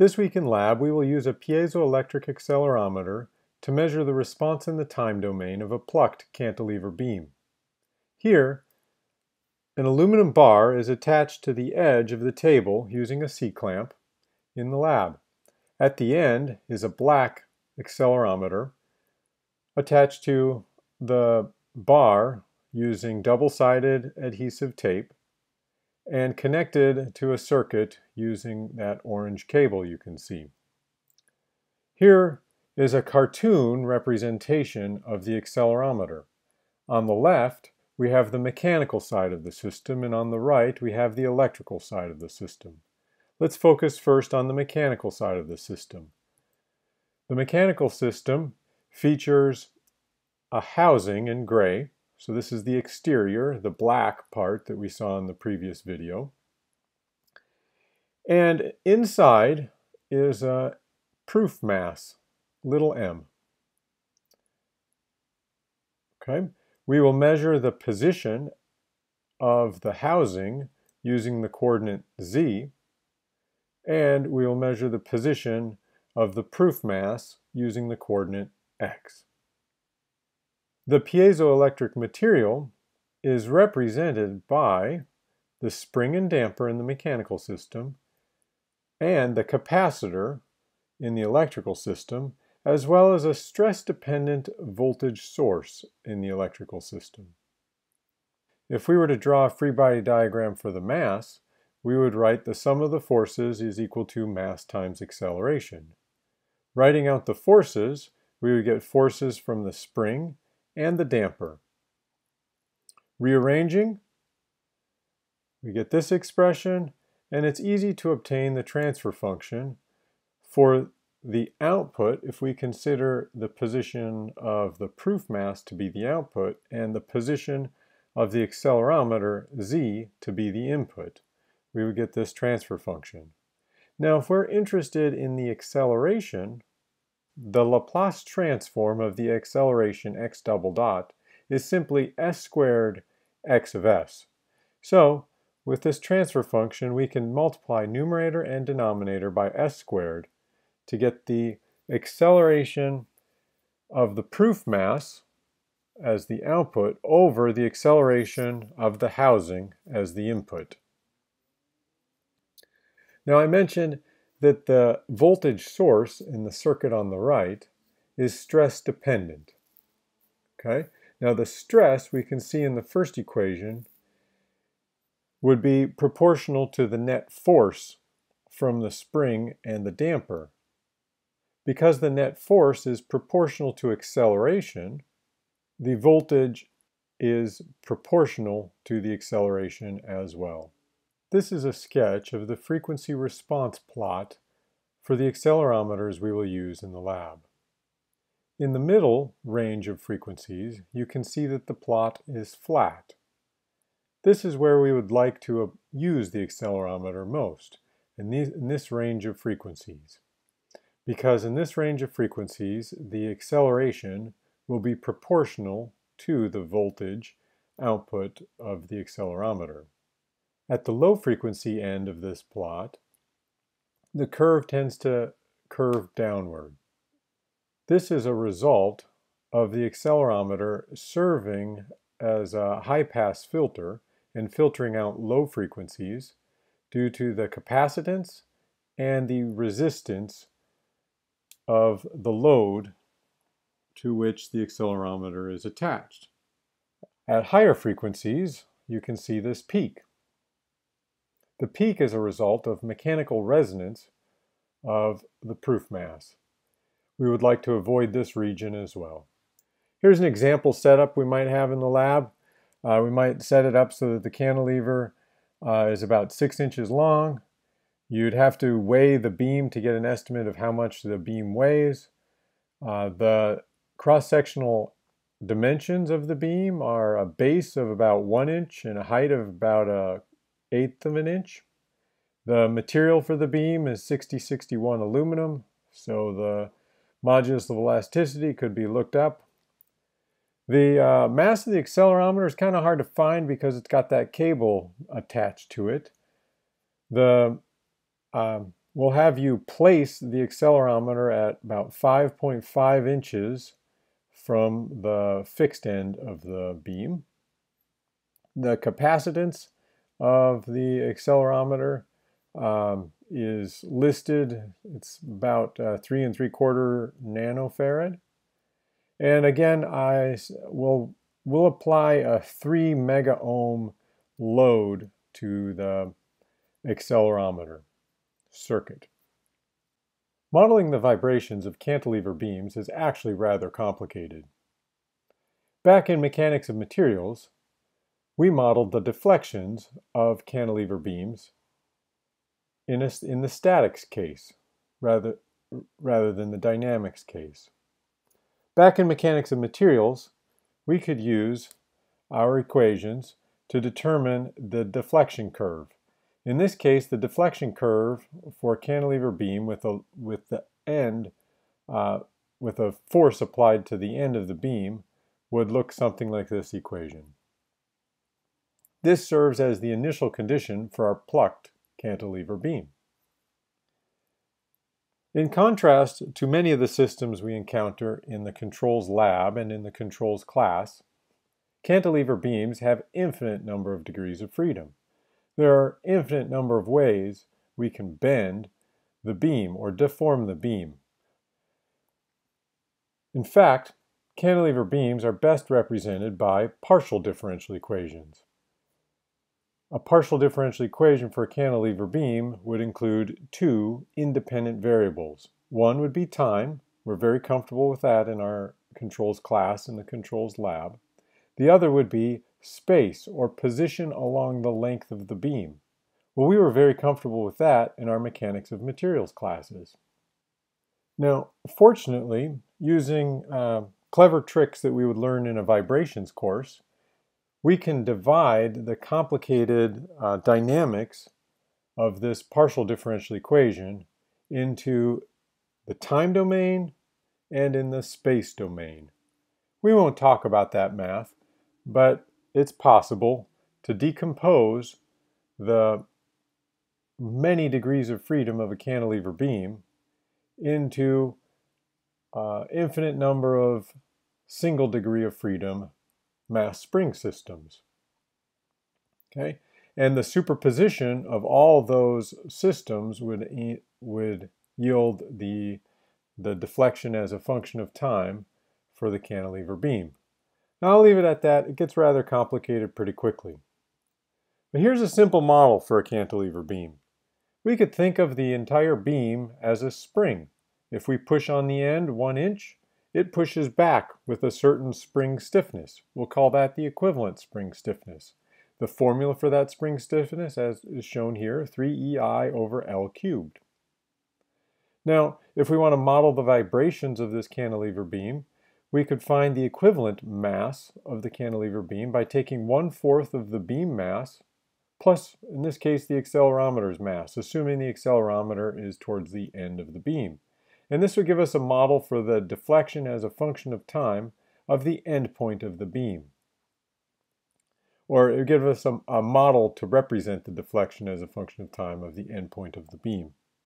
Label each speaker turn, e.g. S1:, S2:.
S1: This week in lab, we will use a piezoelectric accelerometer to measure the response in the time domain of a plucked cantilever beam. Here, an aluminum bar is attached to the edge of the table using a C-clamp in the lab. At the end is a black accelerometer attached to the bar using double-sided adhesive tape and connected to a circuit using that orange cable you can see. Here is a cartoon representation of the accelerometer. On the left, we have the mechanical side of the system, and on the right, we have the electrical side of the system. Let's focus first on the mechanical side of the system. The mechanical system features a housing in gray, so this is the exterior, the black part that we saw in the previous video. And inside is a proof mass, little m. Okay, we will measure the position of the housing using the coordinate z, and we will measure the position of the proof mass using the coordinate x. The piezoelectric material is represented by the spring and damper in the mechanical system and the capacitor in the electrical system, as well as a stress-dependent voltage source in the electrical system. If we were to draw a free body diagram for the mass, we would write the sum of the forces is equal to mass times acceleration. Writing out the forces, we would get forces from the spring and the damper. Rearranging, we get this expression, and it's easy to obtain the transfer function for the output if we consider the position of the proof mass to be the output and the position of the accelerometer z to be the input. We would get this transfer function. Now if we're interested in the acceleration, the Laplace transform of the acceleration x double dot is simply s squared x of s. So, with this transfer function, we can multiply numerator and denominator by s squared to get the acceleration of the proof mass as the output over the acceleration of the housing as the input. Now I mentioned that the voltage source in the circuit on the right is stress dependent. Okay? Now the stress we can see in the first equation would be proportional to the net force from the spring and the damper. Because the net force is proportional to acceleration, the voltage is proportional to the acceleration as well. This is a sketch of the frequency response plot for the accelerometers we will use in the lab. In the middle range of frequencies, you can see that the plot is flat. This is where we would like to uh, use the accelerometer most, in, these, in this range of frequencies. Because in this range of frequencies, the acceleration will be proportional to the voltage output of the accelerometer. At the low frequency end of this plot, the curve tends to curve downward. This is a result of the accelerometer serving as a high-pass filter and filtering out low frequencies due to the capacitance and the resistance of the load to which the accelerometer is attached. At higher frequencies, you can see this peak. The peak is a result of mechanical resonance of the proof mass. We would like to avoid this region as well. Here's an example setup we might have in the lab. Uh, we might set it up so that the cantilever uh, is about six inches long. You'd have to weigh the beam to get an estimate of how much the beam weighs. Uh, the cross-sectional dimensions of the beam are a base of about one inch and a height of about a eighth of an inch. The material for the beam is 6061 aluminum, so the modulus of elasticity could be looked up. The uh, mass of the accelerometer is kind of hard to find because it's got that cable attached to it. The, um, we'll have you place the accelerometer at about 5.5 inches from the fixed end of the beam. The capacitance of the accelerometer um, is listed. It's about uh, three and three quarter nanofarad. And again, I will will apply a three mega ohm load to the accelerometer circuit. Modeling the vibrations of cantilever beams is actually rather complicated. Back in Mechanics of Materials, we modeled the deflections of cantilever beams in, a, in the statics case rather, rather than the dynamics case. Back in mechanics of materials, we could use our equations to determine the deflection curve. In this case, the deflection curve for a cantilever beam with, a, with the end, uh, with a force applied to the end of the beam, would look something like this equation. This serves as the initial condition for our plucked cantilever beam. In contrast to many of the systems we encounter in the controls lab and in the controls class, cantilever beams have infinite number of degrees of freedom. There are infinite number of ways we can bend the beam or deform the beam. In fact, cantilever beams are best represented by partial differential equations. A partial differential equation for a cantilever beam would include two independent variables. One would be time. We're very comfortable with that in our controls class in the controls lab. The other would be space or position along the length of the beam. Well, we were very comfortable with that in our mechanics of materials classes. Now, fortunately, using uh, clever tricks that we would learn in a vibrations course, we can divide the complicated uh, dynamics of this partial differential equation into the time domain and in the space domain. We won't talk about that math, but it's possible to decompose the many degrees of freedom of a cantilever beam into uh, infinite number of single degree of freedom mass spring systems. Okay, and the superposition of all those systems would would yield the the deflection as a function of time for the cantilever beam. Now I'll leave it at that. It gets rather complicated pretty quickly. But here's a simple model for a cantilever beam. We could think of the entire beam as a spring. If we push on the end one inch, it pushes back with a certain spring stiffness. We'll call that the equivalent spring stiffness. The formula for that spring stiffness, as is shown here, 3EI over L cubed. Now, if we want to model the vibrations of this cantilever beam, we could find the equivalent mass of the cantilever beam by taking one-fourth of the beam mass, plus, in this case, the accelerometer's mass, assuming the accelerometer is towards the end of the beam. And this would give us a model for the deflection as a function of time of the endpoint of the beam. Or it would give us a, a model to represent the deflection as a function of time of the endpoint of the beam.